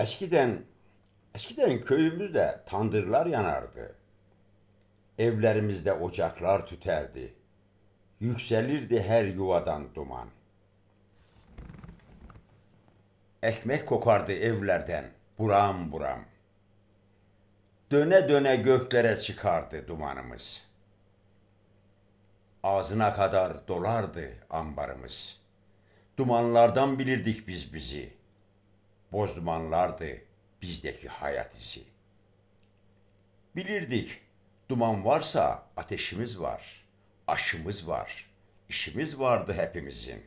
Eskiden eskiden köyümüzde tandırlar yanardı. Evlerimizde ocaklar tüterdi. Yükselirdi her yuvadan duman. Ekmek kokardı evlerden buram buram. Döne döne göklere çıkardı dumanımız. Ağzına kadar dolardı ambarımız. Dumanlardan bilirdik biz bizi.'' bozdumanlardı bizdeki hayat izi. Bilirdik duman varsa ateşimiz var, aşımız var, işimiz vardı hepimizin.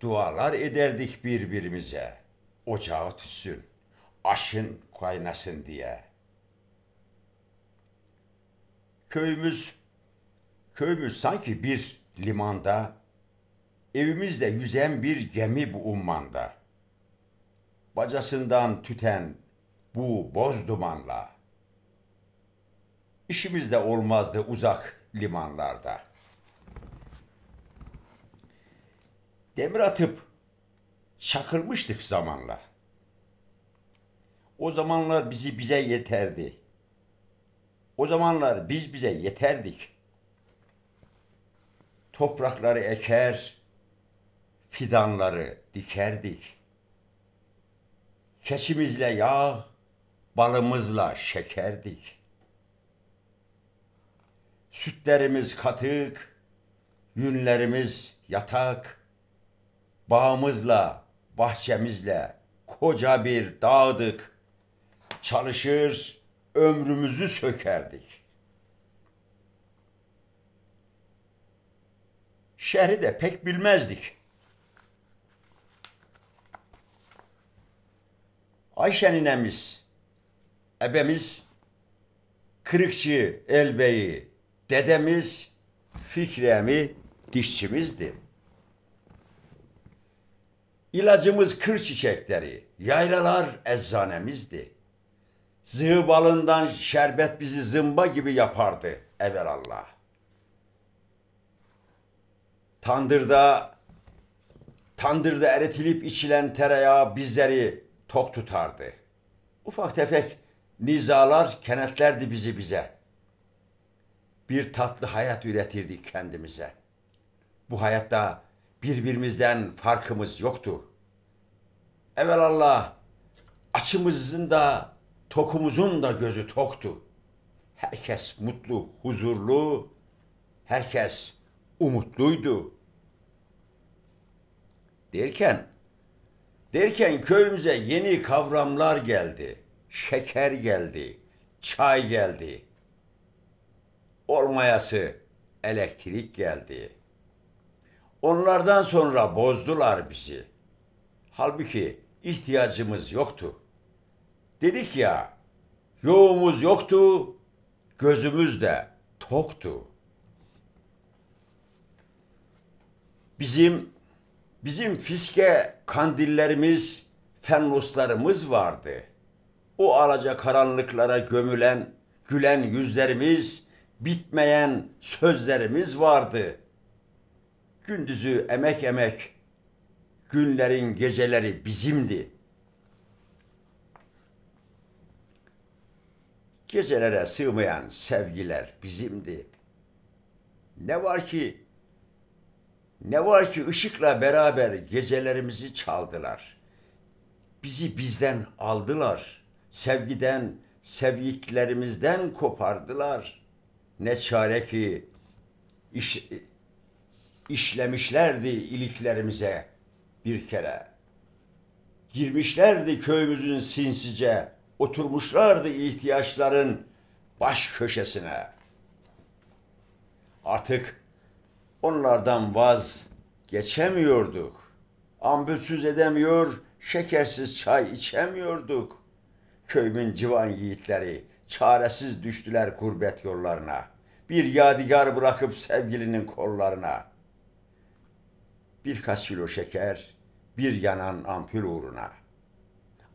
Dualar ederdik birbirimize, ocağı tütsün, aşın kaynasın diye. Köyümüz, köyümüz sanki bir limanda, evimizde yüzen bir gemi bu ummanda.'' bacasından tüten bu boz dumanla. İşimiz de olmazdı uzak limanlarda. Demir atıp çakırmıştık zamanla. O zamanlar bizi bize yeterdi. O zamanlar biz bize yeterdik. Toprakları eker, fidanları dikerdik.'' kesimizle yağ, balımızla şekerdik. Sütlerimiz katık, yünlerimiz yatak, bağımızla, bahçemizle koca bir dağdık. Çalışır, ömrümüzü sökerdik. Şehri de pek bilmezdik.'' Ayşe ninemiz, ebemiz Kırıkçı Elbeyi, dedemiz Fikremi dişçimizdi. İlacımız kır çiçekleri, yaylalar eczanemizdi. Zığı balından şerbet bizi zımba gibi yapardı evvelallah. Tandırda, tandırda eritilip içilen tereyağı bizleri tok tutardı. Ufak tefek nizalar kenetlerdi bizi bize. Bir tatlı hayat üretirdik kendimize. Bu hayatta birbirimizden farkımız yoktu. Evelallah açımızın da tokumuzun da gözü toktu. Herkes mutlu, huzurlu, herkes umutluydu. Derken Derken köyümüze yeni kavramlar geldi. Şeker geldi, çay geldi. Olmayası elektrik geldi. Onlardan sonra bozdular bizi. Halbuki ihtiyacımız yoktu. Dedik ya, yoğumuz yoktu, gözümüz de toktu. Bizim Bizim fiske kandillerimiz, fenloslarımız vardı. O araca karanlıklara gömülen, gülen yüzlerimiz, bitmeyen sözlerimiz vardı. Gündüzü emek emek, günlerin geceleri bizimdi. Gecelere sığmayan sevgiler bizimdi. Ne var ki ne var ki ışıkla beraber gecelerimizi çaldılar. Bizi bizden aldılar. Sevgiden, sevgiklerimizden kopardılar. Ne çare ki iş, işlemişlerdi iliklerimize bir kere. Girmişlerdi köyümüzün sinsice, oturmuşlardı ihtiyaçların baş köşesine. Artık onlardan vazgeçemiyorduk, geçemiyorduk. edemiyor, şekersiz çay içemiyorduk. Köyümün civan yiğitleri çaresiz düştüler kurbet yollarına. Bir yadigar bırakıp sevgilinin kollarına. Birkaç kilo şeker, bir yanan ampul uğruna.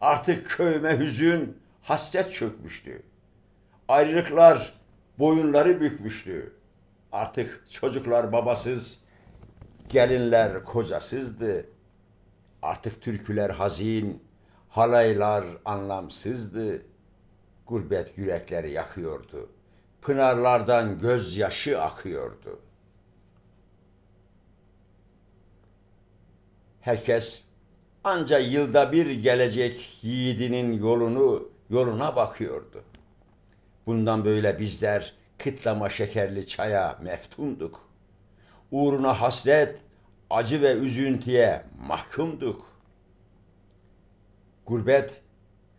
Artık köyüme hüzün, hasret çökmüştü. Ayrılıklar boyunları bükmüştü. Artık çocuklar babasız, gelinler kocasızdı. Artık türküler hazin, halaylar anlamsızdı. Gurbet yürekleri yakıyordu. Pınarlardan gözyaşı akıyordu. Herkes anca yılda bir gelecek yiğidinin yolunu yoluna bakıyordu. Bundan böyle bizler kıtlama şekerli çaya meftunduk. Uğruna hasret, acı ve üzüntüye mahkumduk. Gurbet,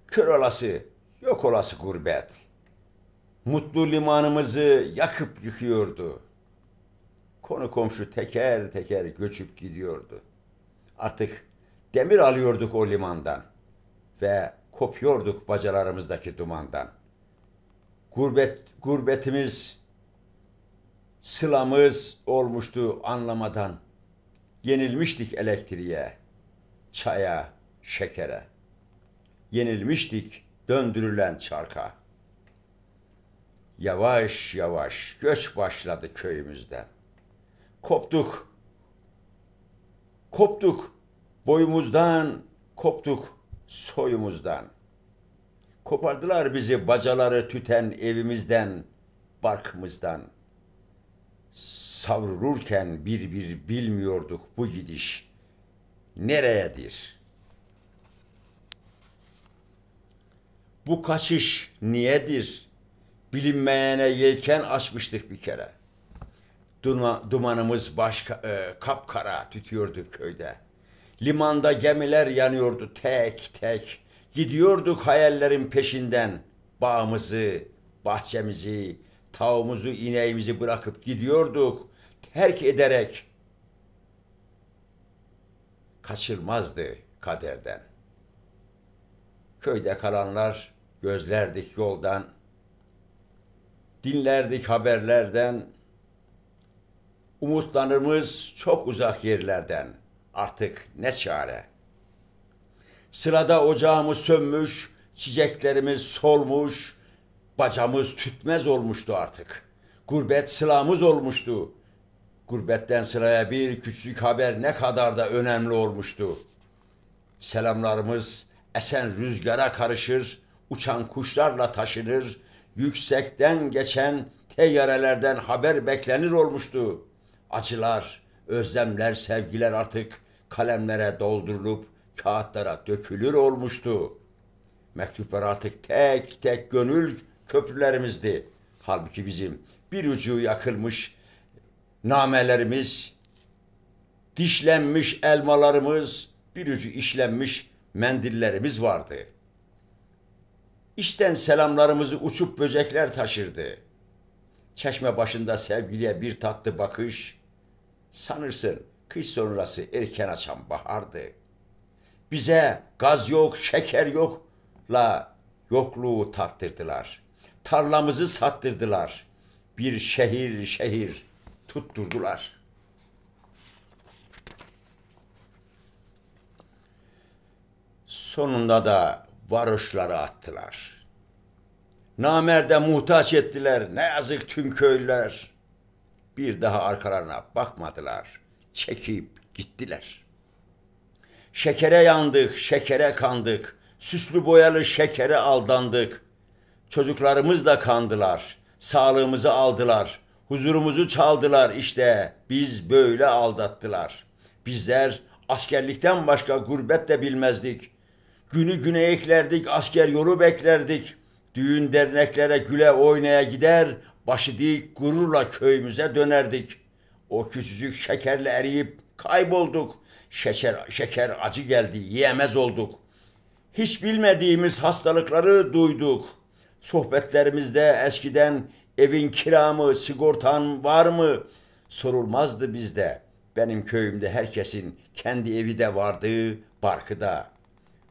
kör olası, yok olası gurbet. Mutlu limanımızı yakıp yıkıyordu. Konu komşu teker teker göçüp gidiyordu. Artık demir alıyorduk o limandan ve kopuyorduk bacalarımızdaki dumandan.'' gurbet, gurbetimiz, sılamız olmuştu anlamadan. Yenilmiştik elektriğe, çaya, şekere. Yenilmiştik döndürülen çarka. Yavaş yavaş göç başladı köyümüzden. Koptuk. Koptuk boyumuzdan, koptuk soyumuzdan. Kopardılar bizi bacaları tüten evimizden, barkımızdan. Savrulurken bir bir bilmiyorduk bu gidiş nereyedir? Bu kaçış niyedir? Bilinmeyene yelken açmıştık bir kere. Duma, dumanımız başka, e, kapkara tütüyordu köyde. Limanda gemiler yanıyordu tek tek. Gidiyorduk hayallerin peşinden. Bağımızı, bahçemizi, tavuğumuzu, ineğimizi bırakıp gidiyorduk. Terk ederek kaçırmazdı kaderden. Köyde kalanlar gözlerdik yoldan, dinlerdik haberlerden, umutlanırımız çok uzak yerlerden. Artık ne çare?'' Sırada ocağımız sönmüş, çiçeklerimiz solmuş, bacamız tütmez olmuştu artık. Gurbet sılamız olmuştu. Gurbetten sıraya bir küçük haber ne kadar da önemli olmuştu. Selamlarımız esen rüzgara karışır, uçan kuşlarla taşınır, yüksekten geçen teyyarelerden haber beklenir olmuştu. Acılar, özlemler, sevgiler artık kalemlere doldurulup kağıtlara dökülür olmuştu. Mektuplar artık tek tek gönül köprülerimizdi. Halbuki bizim bir ucu yakılmış namelerimiz, dişlenmiş elmalarımız, bir ucu işlenmiş mendillerimiz vardı. İşten selamlarımızı uçup böcekler taşırdı. Çeşme başında sevgiliye bir tatlı bakış, sanırsın kış sonrası erken açan bahardı.'' Bize gaz yok, şeker yokla yokluğu tattırdılar. Tarlamızı sattırdılar. Bir şehir şehir tutturdular. Sonunda da varoşlara attılar. Namerde muhtaç ettiler ne yazık tüm köylüler. Bir daha arkalarına bakmadılar. Çekip gittiler.'' Şekere yandık, şekere kandık. Süslü boyalı şekere aldandık. Çocuklarımız da kandılar. Sağlığımızı aldılar. Huzurumuzu çaldılar işte. Biz böyle aldattılar. Bizler askerlikten başka gurbet de bilmezdik. Günü güne eklerdik, asker yolu beklerdik. Düğün derneklere güle oynaya gider, başı dik gururla köyümüze dönerdik. O küçücük şekerle eriyip Kaybolduk. Şeker, şeker acı geldi. Yiyemez olduk. Hiç bilmediğimiz hastalıkları duyduk. Sohbetlerimizde eskiden evin kiramı, sigortan var mı sorulmazdı bizde. Benim köyümde herkesin kendi evi de vardı, barkı da.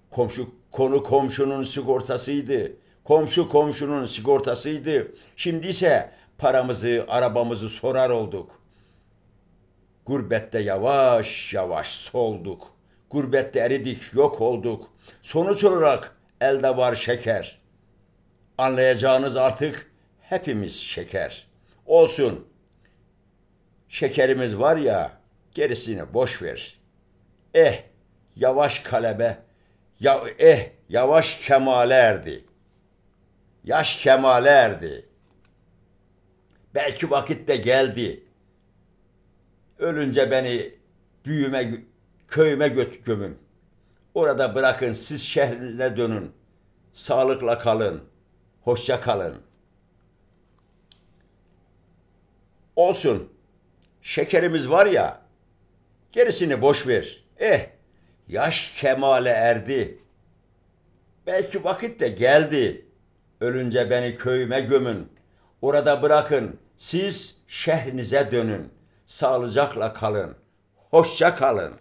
Komşu konu komşunun sigortasıydı. Komşu komşunun sigortasıydı. Şimdi ise paramızı, arabamızı sorar olduk.'' Gurbette yavaş yavaş solduk. Gurbette eridik, yok olduk. Sonuç olarak elde var şeker. Anlayacağınız artık hepimiz şeker. Olsun. Şekerimiz var ya, gerisini boş ver. Eh, yavaş kalebe, ya, eh, yavaş kemale erdi. Yaş kemale erdi. Belki vakitte geldi. Ölünce beni büyüme, köyüme göt gömün. Orada bırakın siz şehrinize dönün. Sağlıkla kalın. Hoşça kalın. Olsun. Şekerimiz var ya. Gerisini boş ver. Eh, yaş kemale erdi. Belki vakit de geldi. Ölünce beni köyüme gömün. Orada bırakın. Siz şehrinize dönün.'' sağlıcakla kalın. Hoşça kalın.